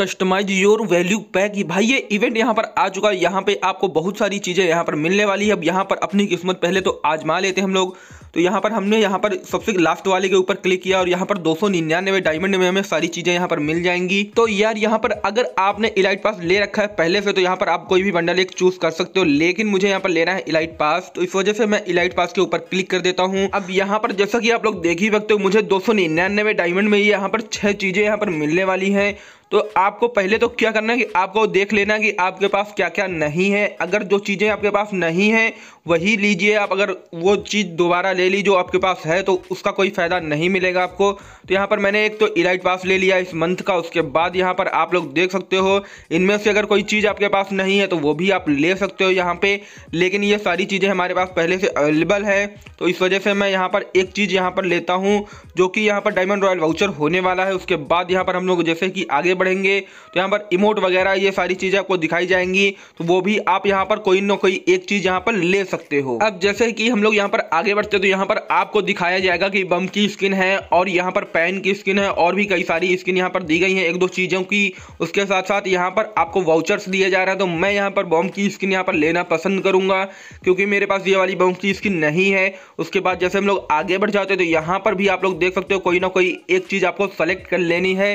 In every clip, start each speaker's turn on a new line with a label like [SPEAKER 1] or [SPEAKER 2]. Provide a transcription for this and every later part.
[SPEAKER 1] customise your value pack भाई ये event यहाँ पर आ चुका है यहाँ पे आपको बहुत सारी चीज़ें यहाँ पर मिलने वाली है अब यहाँ पर अपनी किस्मत पहले तो आजमा लेते हैं हम लोग तो यहाँ पर हमने यहाँ पर सबसे लास्ट वाले के ऊपर क्लिक किया और यहाँ पर दो सौ डायमंड में हमें सारी चीज़ें यहाँ पर मिल जाएंगी तो यार यहाँ पर अगर आपने इलाइट पास ले रखा है पहले से तो यहाँ पर आप कोई भी बंडल एक चूज़ कर सकते हो लेकिन मुझे यहाँ पर लेना है इलाइट पास तो इस वजह से मैं इलाइट पास के ऊपर क्लिक कर देता हूँ अब यहाँ पर जैसा कि आप लोग देख ही सकते हो मुझे दो डायमंड में यहाँ पर छह चीज़ें यहाँ पर मिलने वाली है तो आपको पहले तो क्या करना है कि आपको देख लेना कि आपके पास क्या क्या नहीं है अगर जो चीज़ें आपके पास नहीं हैं वही लीजिए आप अगर वो चीज़ दोबारा ले ली जो आपके पास है तो उसका कोई फ़ायदा नहीं मिलेगा आपको तो यहाँ पर मैंने एक तो इलाइट पास ले लिया इस मंथ का उसके बाद यहाँ पर आप लोग देख सकते हो इनमें से अगर कोई चीज़ आपके पास नहीं है तो वो भी आप ले सकते हो यहाँ पर लेकिन ये सारी चीज़ें हमारे पास पहले से अवेलेबल है तो इस वजह से मैं यहाँ पर एक चीज़ यहाँ पर लेता हूँ जो कि यहाँ पर डायमंड रॉयल वाउचर होने वाला है उसके बाद यहाँ पर हम लोग जैसे कि आगे बढ़ेंगे तो यहाँ पर इमोट वगैरह ये सारी चीज़ें आपको दिखाई जाएंगी तो वो भी आप यहाँ पर कोई ना कोई एक चीज़ यहाँ पर ले सकते हो अब जैसे कि हम लोग यहाँ पर आगे बढ़ते तो यहाँ पर आपको दिखाया जाएगा कि बम की स्किन है और यहाँ पर पैन की स्किन है और भी कई सारी स्किन यहाँ पर दी गई है एक दो चीज़ों की उसके साथ साथ यहाँ पर आपको वाउचर्स दिए जा रहे हैं तो मैं यहाँ पर बम की स्किन यहाँ पर लेना पसंद करूँगा क्योंकि मेरे पास ये वाली बम की स्किन नहीं है उसके बाद जैसे हम लोग आगे बढ़ जाते तो यहाँ पर भी आप लोग देख सकते हो कोई ना कोई एक चीज़ आपको सेलेक्ट कर लेनी है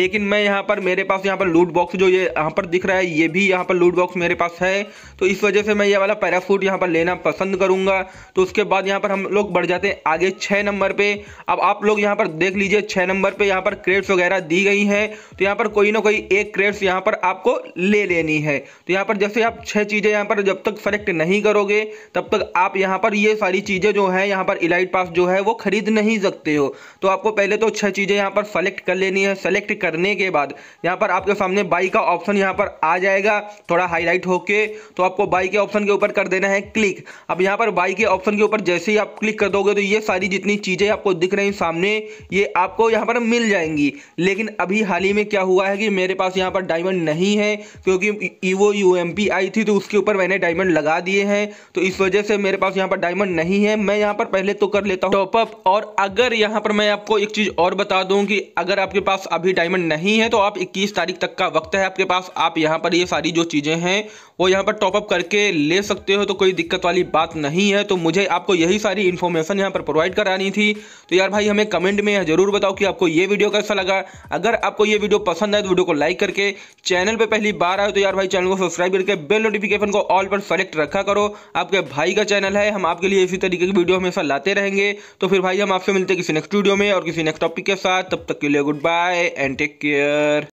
[SPEAKER 1] लेकिन मैं यहाँ पर मेरे पास यहाँ पर लूट बॉक्स जो ये यहाँ पर दिख रहा है ये भी यहाँ पर लूट बॉक्स मेरे पास है तो इस वजह से मैं ये वाला पैरासूट यहाँ पर लेना पसंद करूँगा तो उसके बाद यहाँ पर हम लोग बढ़ जाते हैं आगे छः नंबर पर अब आप लोग यहाँ पर देख लीजिए छः नंबर पर यहाँ पर क्रेट्स वगैरह दी गई हैं तो यहाँ पर कोई ना कोई एक क्रेट्स यहाँ पर आपको ले लेनी है तो यहाँ पर जैसे आप छः चीज़ें यहाँ पर जब तक सेलेक्ट नहीं करोगे तब तक आप यहाँ पर ये सारी चीज़ें जो हैं यहाँ पर इलाइट पास जो है वो खरीद नहीं सकते हो तो आपको पहले तो छह चीज़ें यहाँ पर सेलेक्ट कर लेनी है सेलेक्ट करने के बाद यहाँ पर आपके सामने बाई का ऑप्शन यहाँ पर आ जाएगा थोड़ा हाईलाइट होके तो आपको बाई के ऑप्शन के ऊपर कर देना है क्लिक अब यहाँ पर बाई के ऑप्शन के ऊपर जैसे ही आप क्लिक कर दोगे तो ये सारी जितनी चीज़ें आपको दिख रही सामने ये आपको यहाँ पर मिल जाएंगी लेकिन अभी हाल ही में क्या हुआ है कि मेरे पास यहाँ पर डायमंड नहीं है क्योंकि ईवो यू आई थी तो उसके ऊपर मैंने डायमंड लगा दिए हैं तो इस वजह से मेरे पास यहाँ पर डायमंड नहीं है मैं यहाँ पर पहले तो कर लेता हूँ टॉपअप और अगर यहाँ पर मैं आपको एक चीज़ और बता दूँ कि अगर आपके पास अभी डायमंड नहीं है तो आप 21 तारीख तक का वक्त है आपके पास आप यहाँ पर ये सारी जो चीज़ें हैं वो यहाँ पर टॉपअप करके ले सकते हो तो कोई दिक्कत वाली बात नहीं है तो मुझे आपको यही सारी इन्फॉर्मेशन यहाँ पर प्रोवाइड करानी थी तो यार भाई हमें कमेंट में ज़रूर बताओ कि आपको ये वीडियो कैसा लगा अगर आपको ये वीडियो पसंद आए तो वीडियो को लाइक करके चैनल पर पहली बार आए तो यार भाई चैनल को सब्सक्राइब करके बेल नोटिफिकेशन को ऑल पर सेलेक्ट रखा करो आपके भाई का चैनल है हम आपके लिए इसी तरीके की वीडियो हमेशा लाते रहेंगे तो फिर भाई हम आपसे मिलते हैं किसी नेक्स्ट वीडियो में और किसी नेक्स्ट टॉपिक के साथ तब तक के लिए goodbye and take care